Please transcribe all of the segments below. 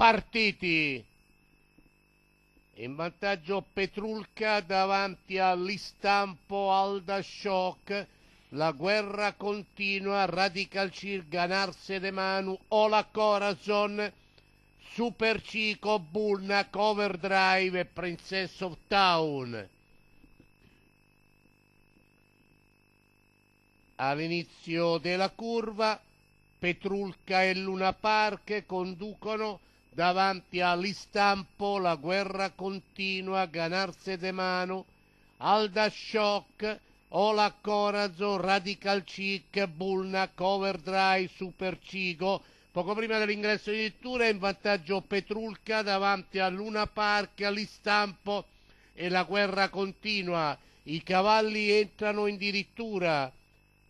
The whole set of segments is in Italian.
partiti. In vantaggio Petrulca davanti all'istampo Alda Shock. La guerra continua, Radicalcir, Ganarse de Manu, Ola Corazon, Super Cico, Bulna, Coverdrive e Princess of Town. All'inizio della curva Petrulca e Luna Park conducono davanti all'istampo la guerra continua a ganarsi de mano, Alda Shock, Ola Corazzo, Radical Chic, Bulna, Super Supercigo. Poco prima dell'ingresso di lettura in vantaggio Petrulca davanti a Luna Park, all'istampo e la guerra continua. I cavalli entrano in dirittura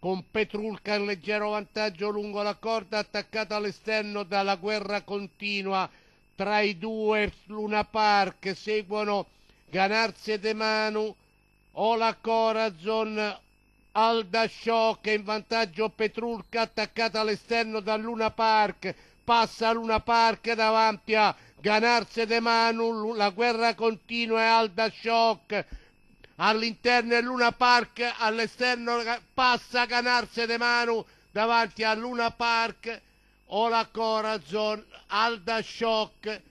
con Petrulca in leggero vantaggio lungo la corda attaccata all'esterno dalla guerra continua tra i due Luna Park seguono Ganarsi e De Manu Ola Corazon Alda Shock in vantaggio Petrulca attaccata all'esterno da Luna Park passa Luna Park davanti a Ganarse De Manu la guerra continua e Alda Shock all'interno del Luna Park, all'esterno passa Canarse de Manu davanti al Luna Park Ola Corazon, Alda Shock